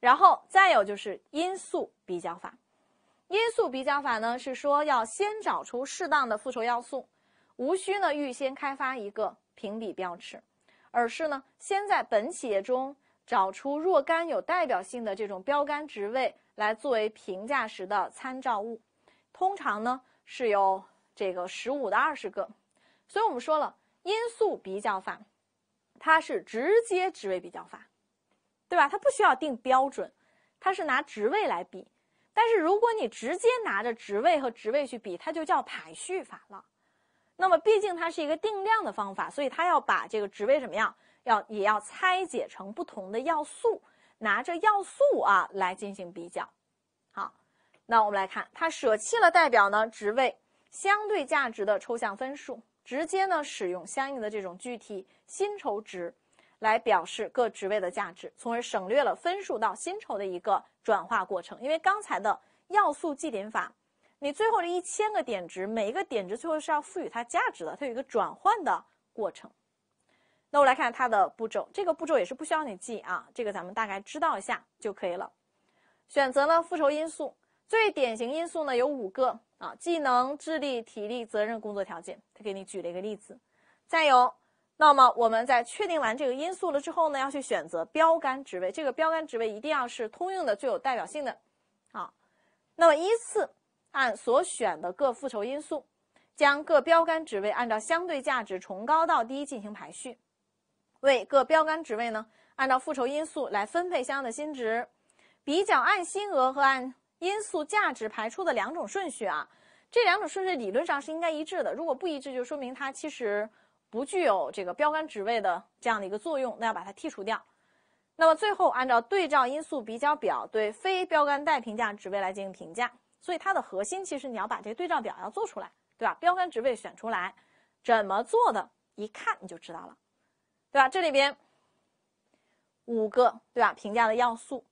然后再有就是因素比较法，因素比较法呢是说要先找出适当的附仇要素，无需呢预先开发一个评比标尺，而是呢先在本企业中找出若干有代表性的这种标杆职位来作为评价时的参照物，通常呢是有这个十五到二十个，所以我们说了因素比较法，它是直接职位比较法。对吧？它不需要定标准，它是拿职位来比。但是如果你直接拿着职位和职位去比，它就叫排序法了。那么毕竟它是一个定量的方法，所以它要把这个职位怎么样？要也要拆解成不同的要素，拿着要素啊来进行比较。好，那我们来看，它舍弃了代表呢职位相对价值的抽象分数，直接呢使用相应的这种具体薪酬值。来表示各职位的价值，从而省略了分数到薪酬的一个转化过程。因为刚才的要素计点法，你最后这一千个点值，每一个点值最后是要赋予它价值的，它有一个转换的过程。那我来看它的步骤，这个步骤也是不需要你记啊，这个咱们大概知道一下就可以了。选择了复仇因素，最典型因素呢有五个啊：技能、智力、体力、责任、工作条件。他给你举了一个例子，再有。那么我们在确定完这个因素了之后呢，要去选择标杆职位。这个标杆职位一定要是通用的、最有代表性的，啊。那么依次按所选的各复仇因素，将各标杆职位按照相对价值从高到低进行排序，为各标杆职位呢按照复仇因素来分配相应的新值。比较按薪额和按因素价值排出的两种顺序啊，这两种顺序理论上是应该一致的。如果不一致，就说明它其实。不具有这个标杆职位的这样的一个作用，那要把它剔除掉。那么最后按照对照因素比较表对非标杆待评价职位来进行评价。所以它的核心其实你要把这个对照表要做出来，对吧？标杆职位选出来，怎么做的，一看你就知道了，对吧？这里边五个对吧？评价的要素，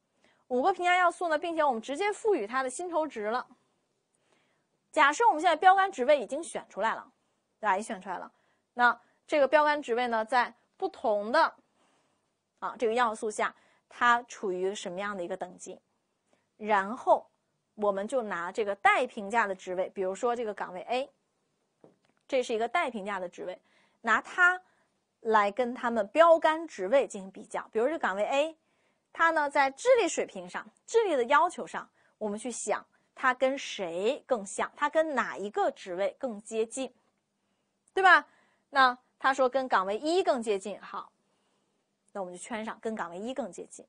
五个评价要素呢，并且我们直接赋予它的薪酬值了。假设我们现在标杆职位已经选出来了，对吧？也选出来了？那这个标杆职位呢，在不同的啊这个要素下，它处于什么样的一个等级？然后，我们就拿这个待评价的职位，比如说这个岗位 A，这是一个待评价的职位，拿它来跟他们标杆职位进行比较。比如这岗位 A，它呢在智力水平上、智力的要求上，我们去想它跟谁更像，它跟哪一个职位更接近，对吧？那他说跟岗位一更接近，好，那我们就圈上跟岗位一更接近。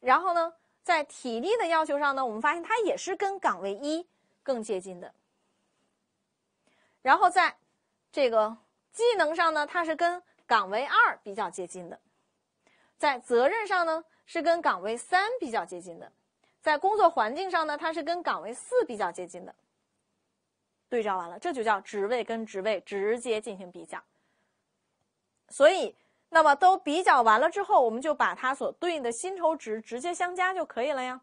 然后呢，在体力的要求上呢，我们发现它也是跟岗位一更接近的。然后在这个技能上呢，它是跟岗位二比较接近的。在责任上呢，是跟岗位三比较接近的。在工作环境上呢，它是跟岗位四比较接近的。对照完了，这就叫职位跟职位直接进行比较。所以，那么都比较完了之后，我们就把它所对应的薪酬值直接相加就可以了呀。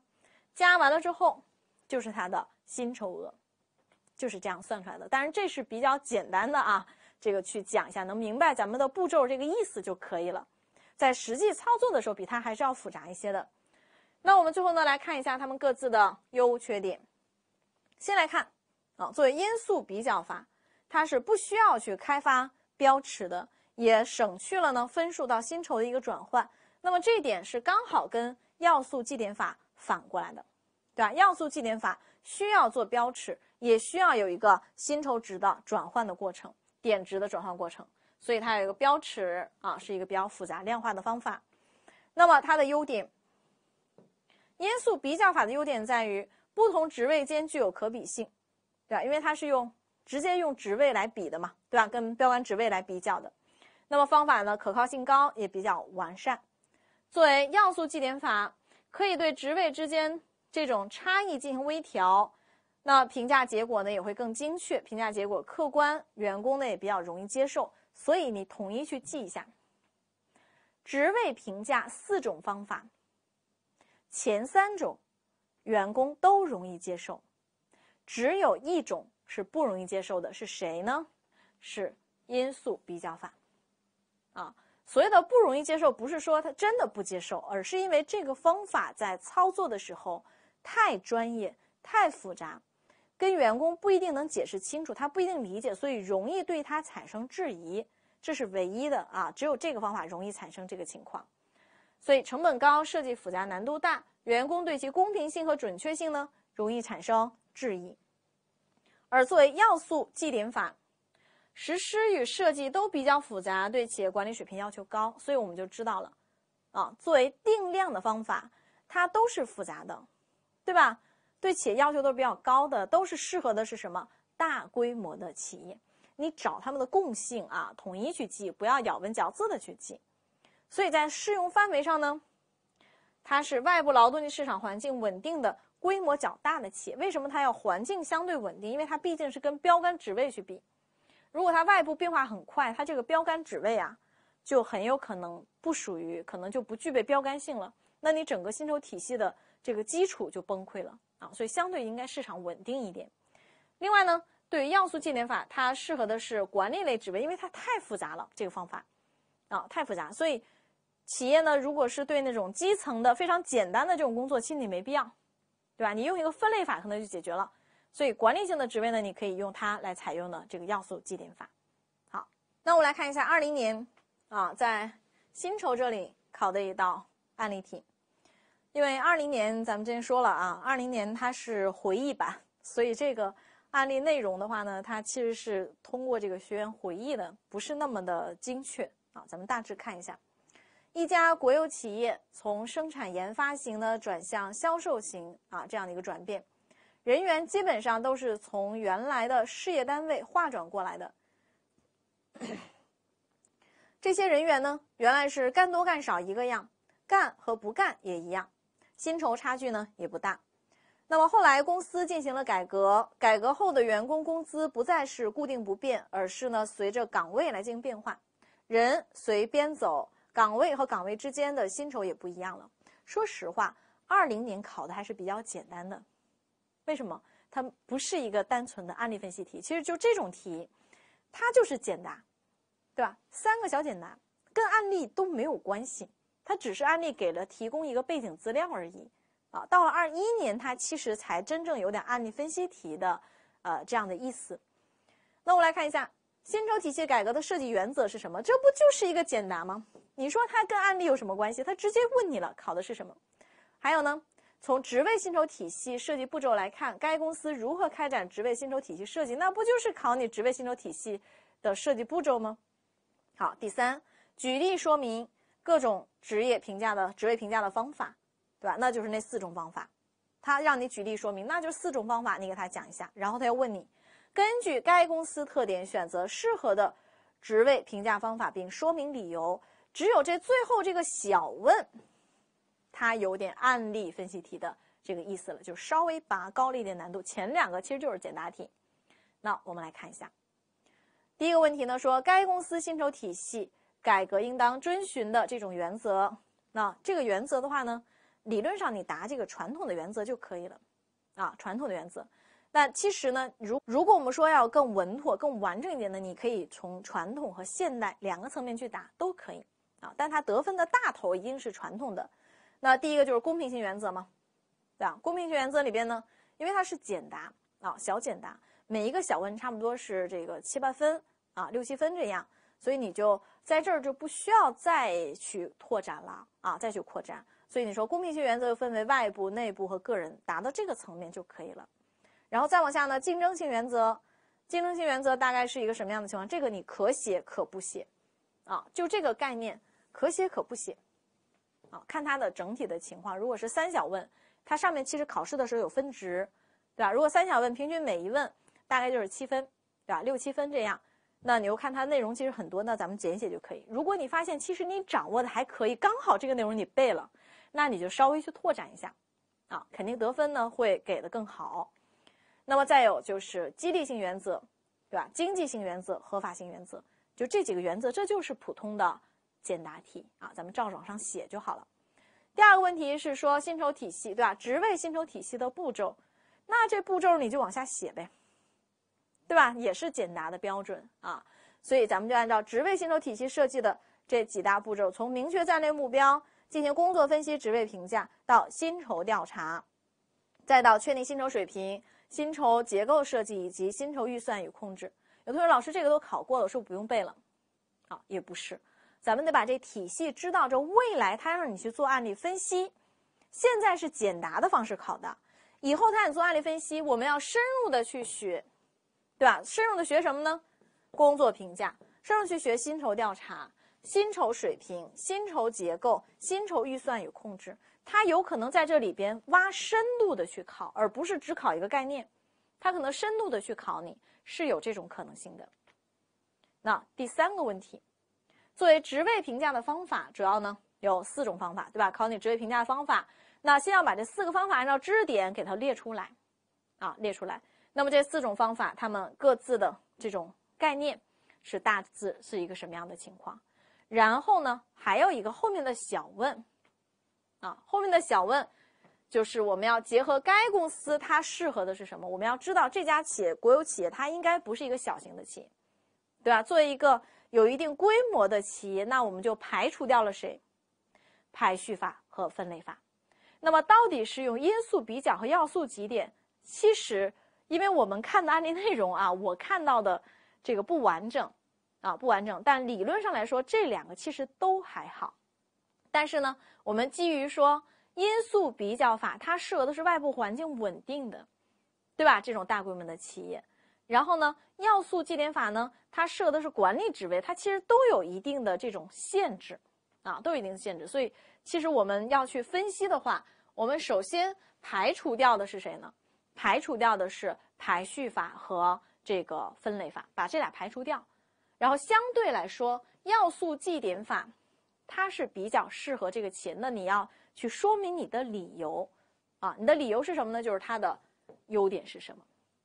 加完了之后，就是它的薪酬额，就是这样算出来的。当然，这是比较简单的啊，这个去讲一下，能明白咱们的步骤这个意思就可以了。在实际操作的时候，比它还是要复杂一些的。那我们最后呢，来看一下他们各自的优缺点。先来看啊，作为因素比较法，它是不需要去开发标尺的。也省去了呢分数到薪酬的一个转换，那么这一点是刚好跟要素计点法反过来的，对吧？要素计点法需要做标尺，也需要有一个薪酬值的转换的过程，点值的转换过程，所以它有一个标尺啊，是一个比较复杂量化的方法。那么它的优点，因素比较法的优点在于不同职位间具有可比性，对吧？因为它是用直接用职位来比的嘛，对吧？跟标杆职位来比较的。那么方法呢，可靠性高，也比较完善。作为要素计点法，可以对职位之间这种差异进行微调，那评价结果呢也会更精确，评价结果客观，员工呢也比较容易接受。所以你统一去记一下，职位评价四种方法，前三种员工都容易接受，只有一种是不容易接受的，是谁呢？是因素比较法。啊，所谓的不容易接受，不是说他真的不接受，而是因为这个方法在操作的时候太专业、太复杂，跟员工不一定能解释清楚，他不一定理解，所以容易对他产生质疑。这是唯一的啊，只有这个方法容易产生这个情况。所以成本高、设计复杂、难度大，员工对其公平性和准确性呢，容易产生质疑。而作为要素计点法。实施与设计都比较复杂，对企业管理水平要求高，所以我们就知道了，啊，作为定量的方法，它都是复杂的，对吧？对企业要求都比较高的，都是适合的是什么？大规模的企业，你找他们的共性啊，统一去记，不要咬文嚼字的去记。所以在适用范围上呢，它是外部劳动力市场环境稳定的、规模较大的企业。为什么它要环境相对稳定？因为它毕竟是跟标杆职位去比。如果它外部变化很快，它这个标杆职位啊就很有可能不属于，可能就不具备标杆性了。那你整个薪酬体系的这个基础就崩溃了啊！所以相对应该市场稳定一点。另外呢，对于要素纪点法，它适合的是管理类职位，因为它太复杂了。这个方法啊太复杂，所以企业呢，如果是对那种基层的非常简单的这种工作，其实你没必要，对吧？你用一个分类法可能就解决了。所以管理性的职位呢，你可以用它来采用呢这个要素计点法。好，那我们来看一下二零年啊，在薪酬这里考的一道案例题。因为二零年咱们之前说了啊，二零年它是回忆版，所以这个案例内容的话呢，它其实是通过这个学员回忆的，不是那么的精确啊。咱们大致看一下，一家国有企业从生产研发型呢转向销售型啊这样的一个转变。人员基本上都是从原来的事业单位划转过来的。这些人员呢，原来是干多干少一个样，干和不干也一样，薪酬差距呢也不大。那么后来公司进行了改革，改革后的员工工资不再是固定不变，而是呢随着岗位来进行变化，人随编走，岗位和岗位之间的薪酬也不一样了。说实话，二零年考的还是比较简单的。为什么它不是一个单纯的案例分析题？其实就这种题，它就是简答，对吧？三个小简答，跟案例都没有关系，它只是案例给了提供一个背景资料而已。啊，到了二一年，它其实才真正有点案例分析题的呃这样的意思。那我来看一下薪酬体系改革的设计原则是什么？这不就是一个简答吗？你说它跟案例有什么关系？它直接问你了，考的是什么？还有呢？从职位薪酬体系设计步骤来看，该公司如何开展职位薪酬体系设计？那不就是考你职位薪酬体系的设计步骤吗？好，第三，举例说明各种职业评价的职位评价的方法，对吧？那就是那四种方法，他让你举例说明，那就是四种方法，你给他讲一下。然后他要问你，根据该公司特点选择适合的职位评价方法，并说明理由。只有这最后这个小问。它有点案例分析题的这个意思了，就稍微拔高了一点难度。前两个其实就是简答题，那我们来看一下，第一个问题呢，说该公司薪酬体系改革应当遵循的这种原则。那这个原则的话呢，理论上你答这个传统的原则就可以了，啊，传统的原则。那其实呢，如如果我们说要更稳妥、更完整一点呢，你可以从传统和现代两个层面去答，都可以啊。但它得分的大头一定是传统的。那第一个就是公平性原则嘛，对吧？公平性原则里边呢，因为它是简答啊，小简答，每一个小问差不多是这个七八分啊，六七分这样，所以你就在这儿就不需要再去拓展了啊，再去扩展。所以你说公平性原则又分为外部、内部和个人，达到这个层面就可以了。然后再往下呢，竞争性原则，竞争性原则大概是一个什么样的情况？这个你可写可不写啊，就这个概念可写可不写。啊，看它的整体的情况，如果是三小问，它上面其实考试的时候有分值，对吧？如果三小问平均每一问大概就是七分，对吧？六七分这样，那你就看它内容其实很多，那咱们简写就可以。如果你发现其实你掌握的还可以，刚好这个内容你背了，那你就稍微去拓展一下，啊，肯定得分呢会给的更好。那么再有就是激励性原则，对吧？经济性原则、合法性原则，就这几个原则，这就是普通的。简答题啊，咱们照着往上写就好了。第二个问题是说薪酬体系，对吧？职位薪酬体系的步骤，那这步骤你就往下写呗，对吧？也是简答的标准啊。所以咱们就按照职位薪酬体系设计的这几大步骤：从明确战略目标，进行工作分析、职位评价，到薪酬调查，再到确定薪酬水平、薪酬结构设计以及薪酬预算与控制。有同学说：“老师，这个都考过了，是不是不用背了？”啊，也不是。咱们得把这体系知道，这未来他让你去做案例分析，现在是简答的方式考的，以后他你做案例分析，我们要深入的去学，对吧？深入的学什么呢？工作评价，深入去学薪酬调查、薪酬水平、薪酬结构、薪酬预算与控制，他有可能在这里边挖深度的去考，而不是只考一个概念，他可能深度的去考你是有这种可能性的。那第三个问题。作为职位评价的方法，主要呢有四种方法，对吧？考你职位评价的方法，那先要把这四个方法按照知识点给它列出来，啊，列出来。那么这四种方法，它们各自的这种概念是大致是一个什么样的情况？然后呢，还有一个后面的小问，啊，后面的小问就是我们要结合该公司它适合的是什么？我们要知道这家企业，国有企业它应该不是一个小型的企业，对吧？作为一个。有一定规模的企业，那我们就排除掉了谁？排序法和分类法。那么到底是用因素比较和要素几点？其实，因为我们看的案例内容啊，我看到的这个不完整，啊不完整。但理论上来说，这两个其实都还好。但是呢，我们基于说因素比较法，它适合的是外部环境稳定的，对吧？这种大规模的企业。然后呢，要素计点法呢，它设的是管理职位，它其实都有一定的这种限制，啊，都有一定的限制。所以，其实我们要去分析的话，我们首先排除掉的是谁呢？排除掉的是排序法和这个分类法，把这俩排除掉。然后相对来说，要素计点法，它是比较适合这个钱的。你要去说明你的理由，啊，你的理由是什么呢？就是它的优点是什么。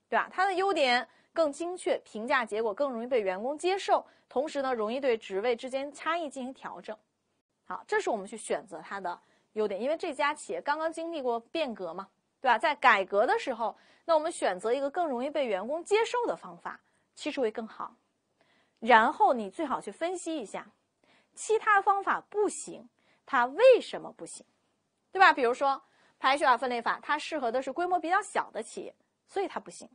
对吧？它的优点更精确，评价结果更容易被员工接受，同时呢，容易对职位之间差异进行调整。好，这是我们去选择它的优点，因为这家企业刚刚经历过变革嘛，对吧？在改革的时候，那我们选择一个更容易被员工接受的方法，其实会更好。然后你最好去分析一下，其他方法不行，它为什么不行？对吧？比如说排序法、分类法，它适合的是规模比较小的企业。所以它不行。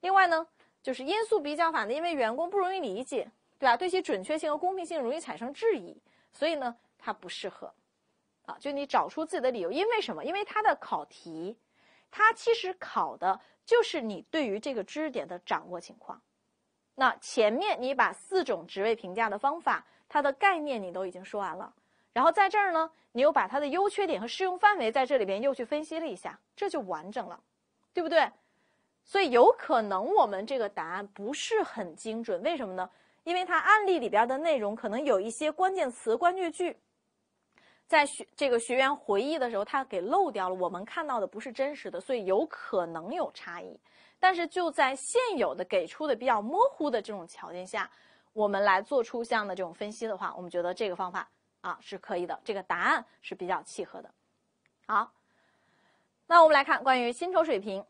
另外呢，就是因素比较法呢，因为员工不容易理解，对吧？对其准确性和公平性容易产生质疑，所以呢，它不适合。啊，就你找出自己的理由，因为什么？因为它的考题，它其实考的就是你对于这个知识点的掌握情况。那前面你把四种职位评价的方法，它的概念你都已经说完了，然后在这儿呢，你又把它的优缺点和适用范围在这里边又去分析了一下，这就完整了，对不对？所以有可能我们这个答案不是很精准，为什么呢？因为它案例里边的内容可能有一些关键词、关键句，在学这个学员回忆的时候，他给漏掉了。我们看到的不是真实的，所以有可能有差异。但是就在现有的给出的比较模糊的这种条件下，我们来做出像的这种分析的话，我们觉得这个方法啊是可以的，这个答案是比较契合的。好，那我们来看关于薪酬水平。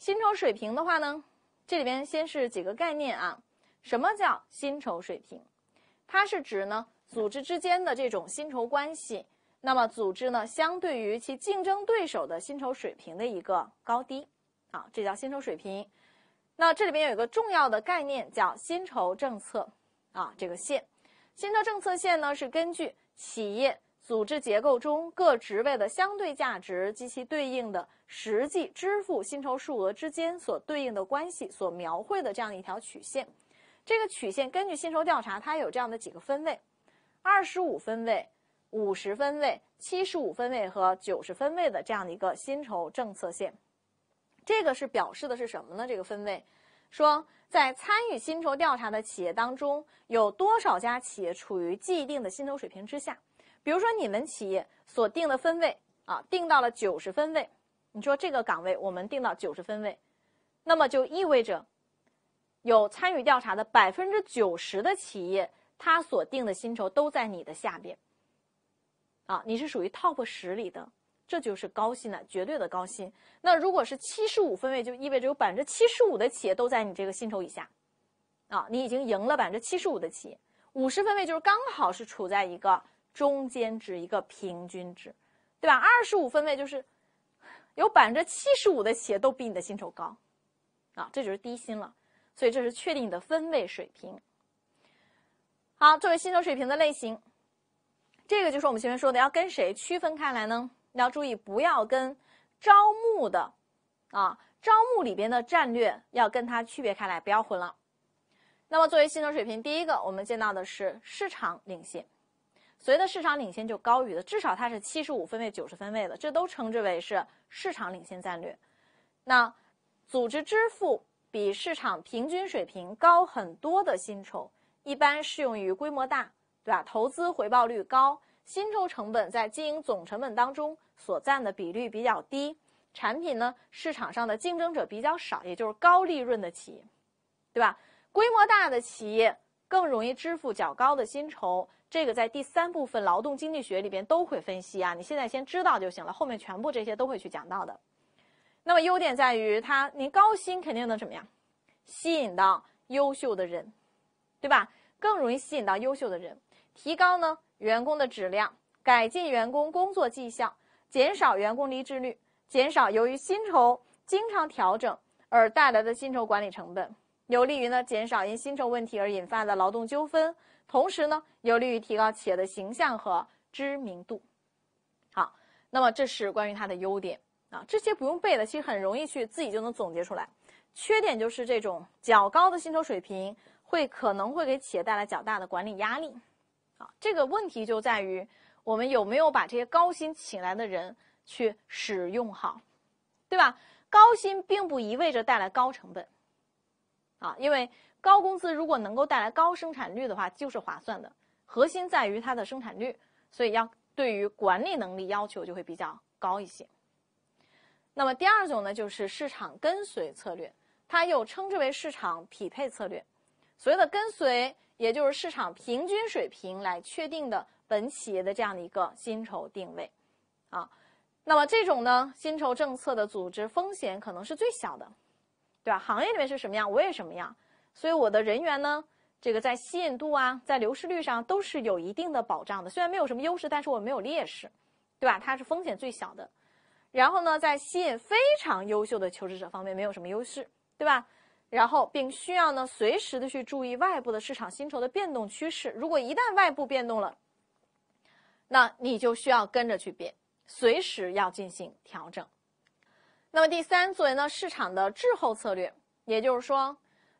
薪酬水平的话呢，这里边先是几个概念啊，什么叫薪酬水平？它是指呢组织之间的这种薪酬关系，那么组织呢相对于其竞争对手的薪酬水平的一个高低，啊，这叫薪酬水平。那这里边有一个重要的概念叫薪酬政策啊，这个线，薪酬政策线呢是根据企业。组织结构中各职位的相对价值及其对应的实际支付薪酬数额之间所对应的关系所描绘的这样一条曲线，这个曲线根据薪酬调查，它有这样的几个分位：二十五分位、五十分位、七十五分位和九十分位的这样的一个薪酬政策线。这个是表示的是什么呢？这个分位说，在参与薪酬调查的企业当中，有多少家企业处于既定的薪酬水平之下？比如说，你们企业所定的分位啊，定到了九十分位，你说这个岗位我们定到九十分位，那么就意味着有参与调查的百分之九十的企业，他所定的薪酬都在你的下边。啊，你是属于 top 十里的，这就是高薪了，绝对的高薪。那如果是七十五分位，就意味着有百分之七十五的企业都在你这个薪酬以下，啊，你已经赢了百分之七十五的企业。五十分位就是刚好是处在一个。中间值一个平均值，对吧？二十五分位就是有百分之七十五的企业都比你的薪酬高，啊，这就是低薪了。所以这是确定你的分位水平。好，作为薪酬水平的类型，这个就是我们前面说的要跟谁区分开来呢？要注意不要跟招募的，啊，招募里边的战略要跟它区别开来，不要混了。那么作为薪酬水平，第一个我们见到的是市场领先。随着市场领先就高于的，至少它是七十五分位、九十分位的，这都称之为是市场领先战略。那组织支付比市场平均水平高很多的薪酬，一般适用于规模大，对吧？投资回报率高，薪酬成本在经营总成本当中所占的比率比较低，产品呢市场上的竞争者比较少，也就是高利润的企业，对吧？规模大的企业更容易支付较高的薪酬。这个在第三部分劳动经济学里边都会分析啊，你现在先知道就行了，后面全部这些都会去讲到的。那么优点在于，它你高薪肯定能怎么样？吸引到优秀的人，对吧？更容易吸引到优秀的人，提高呢员工的质量，改进员工工作绩效，减少员工离职率，减少由于薪酬经常调整而带来的薪酬管理成本。有利于呢减少因薪酬问题而引发的劳动纠纷，同时呢有利于提高企业的形象和知名度。好，那么这是关于它的优点啊，这些不用背的，其实很容易去自己就能总结出来。缺点就是这种较高的薪酬水平会可能会给企业带来较大的管理压力。啊，这个问题就在于我们有没有把这些高薪请来的人去使用好，对吧？高薪并不意味着带来高成本。啊，因为高工资如果能够带来高生产率的话，就是划算的。核心在于它的生产率，所以要对于管理能力要求就会比较高一些。那么第二种呢，就是市场跟随策略，它又称之为市场匹配策略。所谓的跟随，也就是市场平均水平来确定的本企业的这样的一个薪酬定位。啊，那么这种呢，薪酬政策的组织风险可能是最小的。对吧？行业里面是什么样，我也什么样，所以我的人员呢，这个在吸引度啊，在流失率上都是有一定的保障的。虽然没有什么优势，但是我没有劣势，对吧？它是风险最小的。然后呢，在吸引非常优秀的求职者方面没有什么优势，对吧？然后并需要呢，随时的去注意外部的市场薪酬的变动趋势。如果一旦外部变动了，那你就需要跟着去变，随时要进行调整。那么第三，作为呢市场的滞后策略，也就是说，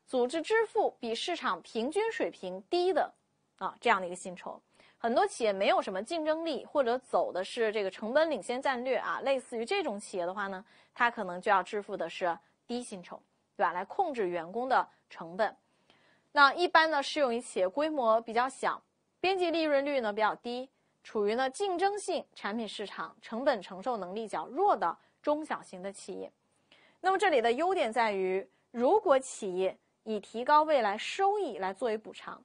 组织支付比市场平均水平低的啊这样的一个薪酬，很多企业没有什么竞争力，或者走的是这个成本领先战略啊，类似于这种企业的话呢，它可能就要支付的是低薪酬，对吧？来控制员工的成本。那一般呢适用于企业规模比较小、边际利润率呢比较低、处于呢竞争性产品市场、成本承受能力较弱的。中小型的企业，那么这里的优点在于，如果企业以提高未来收益来作为补偿，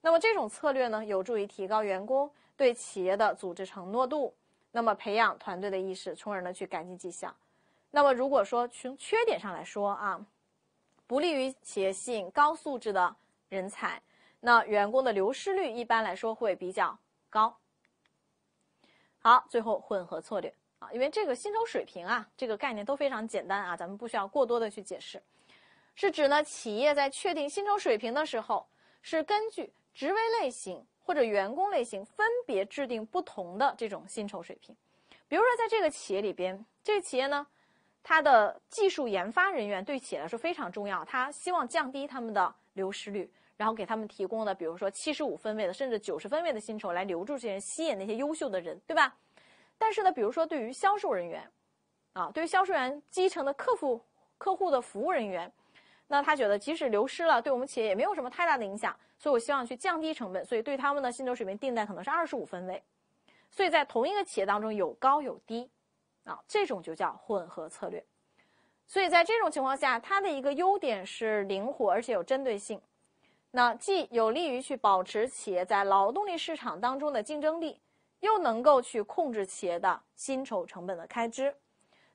那么这种策略呢，有助于提高员工对企业的组织承诺度，那么培养团队的意识，从而呢去改进绩效。那么如果说从缺点上来说啊，不利于企业吸引高素质的人才，那员工的流失率一般来说会比较高。好，最后混合策略。啊，因为这个薪酬水平啊，这个概念都非常简单啊，咱们不需要过多的去解释。是指呢，企业在确定薪酬水平的时候，是根据职位类型或者员工类型分别制定不同的这种薪酬水平。比如说，在这个企业里边，这个企业呢，它的技术研发人员对企业来说非常重要，它希望降低他们的流失率，然后给他们提供的，比如说七十五分位的甚至九十分位的薪酬来留住这些，吸引那些优秀的人，对吧？但是呢，比如说对于销售人员，啊，对于销售员基层的客服、客户的服务人员，那他觉得即使流失了，对我们企业也没有什么太大的影响，所以我希望去降低成本，所以对他们的薪酬水平定在可能是二十五分位，所以在同一个企业当中有高有低，啊，这种就叫混合策略。所以在这种情况下，它的一个优点是灵活而且有针对性，那既有利于去保持企业在劳动力市场当中的竞争力。又能够去控制企业的薪酬成本的开支，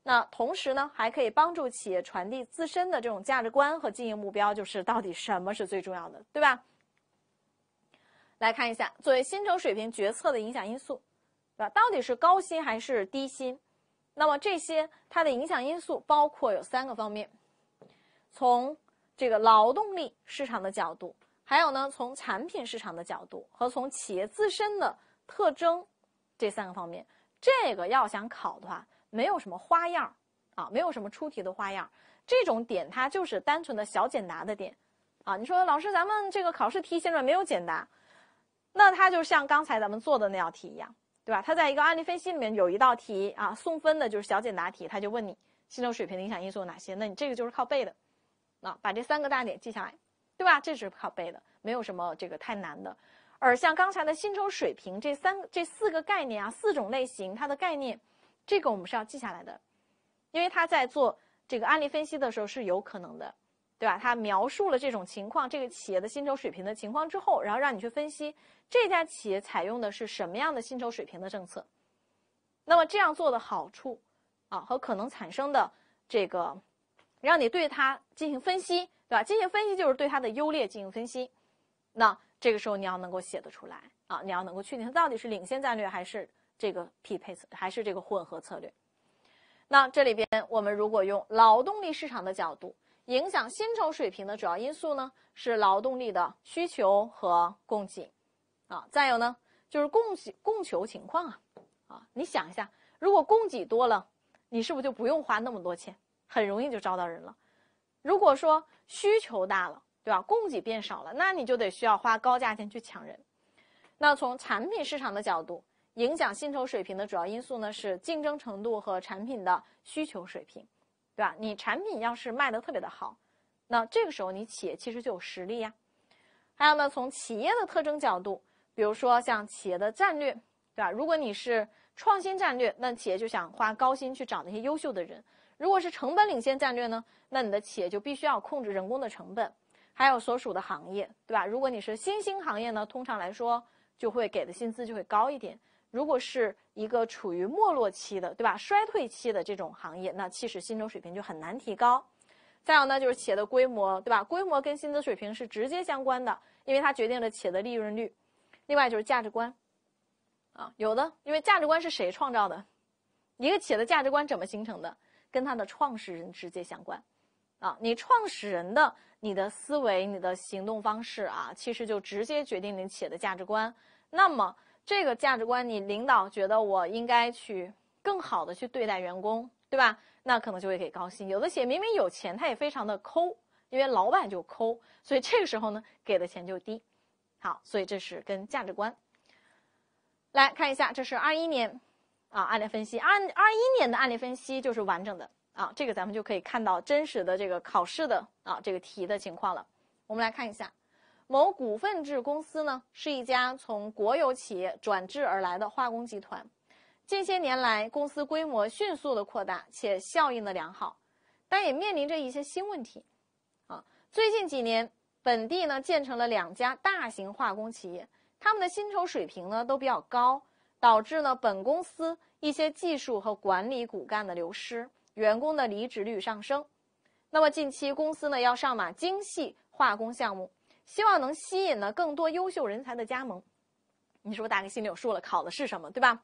那同时呢，还可以帮助企业传递自身的这种价值观和经营目标，就是到底什么是最重要的，对吧？来看一下作为薪酬水平决策的影响因素，对吧？到底是高薪还是低薪？那么这些它的影响因素包括有三个方面，从这个劳动力市场的角度，还有呢从产品市场的角度和从企业自身的特征。这三个方面，这个要想考的话，没有什么花样啊，没有什么出题的花样。这种点它就是单纯的小简答的点啊。你说老师，咱们这个考试题现在没有简答，那它就像刚才咱们做的那道题一样，对吧？它在一个案例分析里面有一道题啊，送分的就是小简答题，他就问你心流水平的影响因素有哪些。那你这个就是靠背的，那把这三个大点记下来，对吧？这是靠背的，没有什么这个太难的。而像刚才的薪酬水平这三这四个概念啊四种类型它的概念，这个我们是要记下来的，因为他在做这个案例分析的时候是有可能的，对吧？他描述了这种情况，这个企业的薪酬水平的情况之后，然后让你去分析这家企业采用的是什么样的薪酬水平的政策。那么这样做的好处，啊，和可能产生的这个，让你对它进行分析，对吧？进行分析就是对它的优劣进行分析，那。这个时候你要能够写得出来啊，你要能够确定它到底是领先战略还是这个匹配策，还是这个混合策略。那这里边我们如果用劳动力市场的角度，影响薪酬水平的主要因素呢是劳动力的需求和供给，啊，再有呢就是供给供求情况啊，啊，你想一下，如果供给多了，你是不是就不用花那么多钱，很容易就招到人了？如果说需求大了。对吧？供给变少了，那你就得需要花高价钱去抢人。那从产品市场的角度，影响薪酬水平的主要因素呢是竞争程度和产品的需求水平，对吧？你产品要是卖得特别的好，那这个时候你企业其实就有实力呀。还有呢，从企业的特征角度，比如说像企业的战略，对吧？如果你是创新战略，那企业就想花高薪去找那些优秀的人；如果是成本领先战略呢，那你的企业就必须要控制人工的成本。还有所属的行业，对吧？如果你是新兴行业呢，通常来说就会给的薪资就会高一点。如果是一个处于没落期的，对吧？衰退期的这种行业，那其实薪酬水平就很难提高。再有呢，就是企业的规模，对吧？规模跟薪资水平是直接相关的，因为它决定了企业的利润率。另外就是价值观，啊，有的，因为价值观是谁创造的？一个企业的价值观怎么形成的，跟它的创始人直接相关。啊，你创始人的你的思维、你的行动方式啊，其实就直接决定你企业的价值观。那么这个价值观，你领导觉得我应该去更好的去对待员工，对吧？那可能就会给高薪。有的企业明明有钱，他也非常的抠，因为老板就抠，所以这个时候呢，给的钱就低。好，所以这是跟价值观。来看一下，这是二一年，啊案例分析二二一年的案例分析就是完整的。啊，这个咱们就可以看到真实的这个考试的啊这个题的情况了。我们来看一下，某股份制公司呢是一家从国有企业转制而来的化工集团，近些年来公司规模迅速的扩大，且效应的良好，但也面临着一些新问题。啊，最近几年本地呢建成了两家大型化工企业，他们的薪酬水平呢都比较高，导致呢本公司一些技术和管理骨干的流失。员工的离职率上升，那么近期公司呢要上马精细化工项目，希望能吸引呢更多优秀人才的加盟。你是不是大概心里有数了？考的是什么，对吧？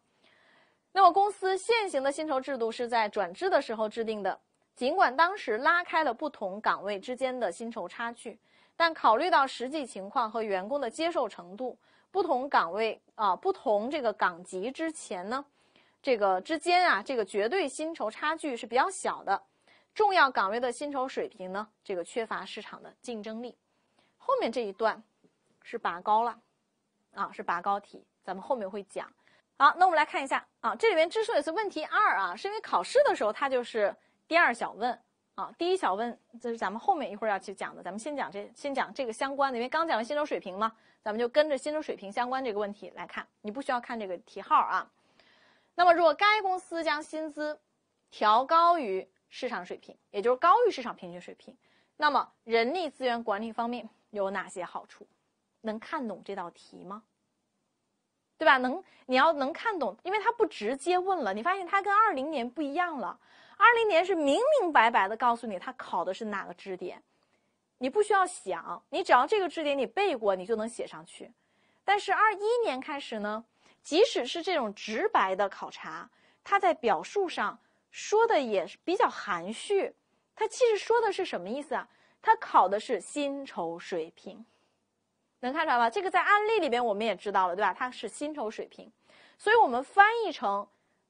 那么公司现行的薪酬制度是在转制的时候制定的，尽管当时拉开了不同岗位之间的薪酬差距，但考虑到实际情况和员工的接受程度，不同岗位啊不同这个岗级之前呢。这个之间啊，这个绝对薪酬差距是比较小的，重要岗位的薪酬水平呢，这个缺乏市场的竞争力。后面这一段是拔高了，啊，是拔高题，咱们后面会讲。好，那我们来看一下啊，这里面之所以是问题二啊，是因为考试的时候它就是第二小问啊，第一小问就是咱们后面一会儿要去讲的，咱们先讲这，先讲这个相关的，因为刚讲了薪酬水平嘛，咱们就跟着薪酬水平相关这个问题来看，你不需要看这个题号啊。那么，若该公司将薪资调高于市场水平，也就是高于市场平均水平，那么人力资源管理方面有哪些好处？能看懂这道题吗？对吧？能？你要能看懂，因为他不直接问了。你发现他跟二零年不一样了。二零年是明明白白的告诉你他考的是哪个知识点，你不需要想，你只要这个知识点你背过，你就能写上去。但是二一年开始呢？即使是这种直白的考察，它在表述上说的也是比较含蓄。它其实说的是什么意思啊？它考的是薪酬水平，能看出来吗？这个在案例里边我们也知道了，对吧？它是薪酬水平。所以我们翻译成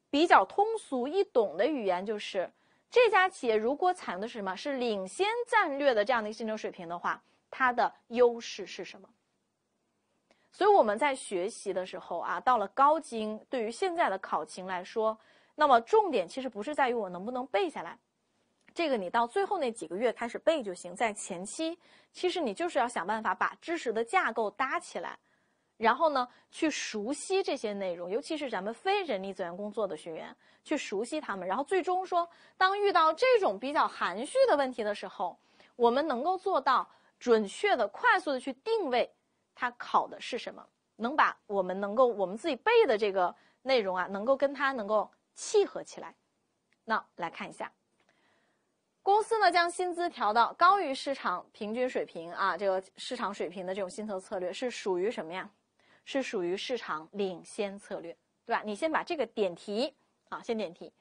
比较通俗易懂的语言，就是这家企业如果采用的是什么是领先战略的这样的薪酬水平的话，它的优势是什么？所以我们在学习的时候啊，到了高精，对于现在的考勤来说，那么重点其实不是在于我能不能背下来，这个你到最后那几个月开始背就行。在前期，其实你就是要想办法把知识的架构搭起来，然后呢，去熟悉这些内容，尤其是咱们非人力资源工作的学员，去熟悉他们。然后最终说，当遇到这种比较含蓄的问题的时候，我们能够做到准确的、快速的去定位。它考的是什么？能把我们能够我们自己背的这个内容啊，能够跟它能够契合起来。那来看一下，公司呢将薪资调到高于市场平均水平啊，这个市场水平的这种薪酬策略是属于什么呀？是属于市场领先策略，对吧？你先把这个点题啊，先点题。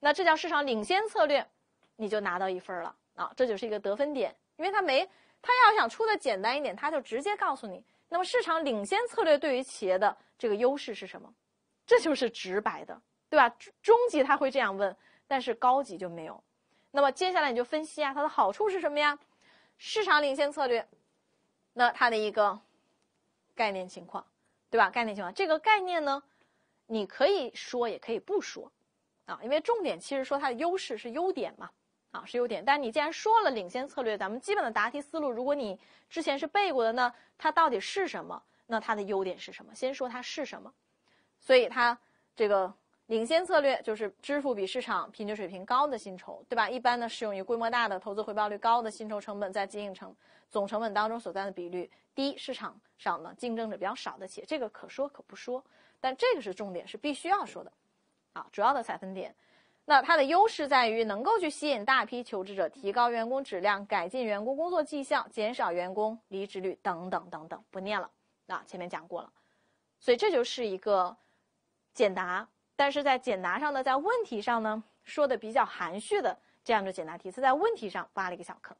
那这叫市场领先策略，你就拿到一分了啊，这就是一个得分点，因为它没，它要想出的简单一点，它就直接告诉你。那么市场领先策略对于企业的这个优势是什么？这就是直白的，对吧？中级他会这样问，但是高级就没有。那么接下来你就分析啊，它的好处是什么呀？市场领先策略，那它的一个概念情况，对吧？概念情况，这个概念呢，你可以说也可以不说，啊，因为重点其实说它的优势是优点嘛。啊，是优点。但你既然说了领先策略，咱们基本的答题思路，如果你之前是背过的呢，它到底是什么？那它的优点是什么？先说它是什么。所以它这个领先策略就是支付比市场平均水平高的薪酬，对吧？一般呢适用于规模大的、投资回报率高的、薪酬成本在经营成总成本当中所占的比率低、市场上呢竞争者比较少的企业。这个可说可不说，但这个是重点，是必须要说的。啊，主要的采分点。那它的优势在于能够去吸引大批求职者，提高员工质量，改进员工工作绩效，减少员工离职率等等等等，不念了。那前面讲过了，所以这就是一个简答。但是在简答上呢，在问题上呢，说的比较含蓄的这样的简答题，是在问题上挖了一个小坑。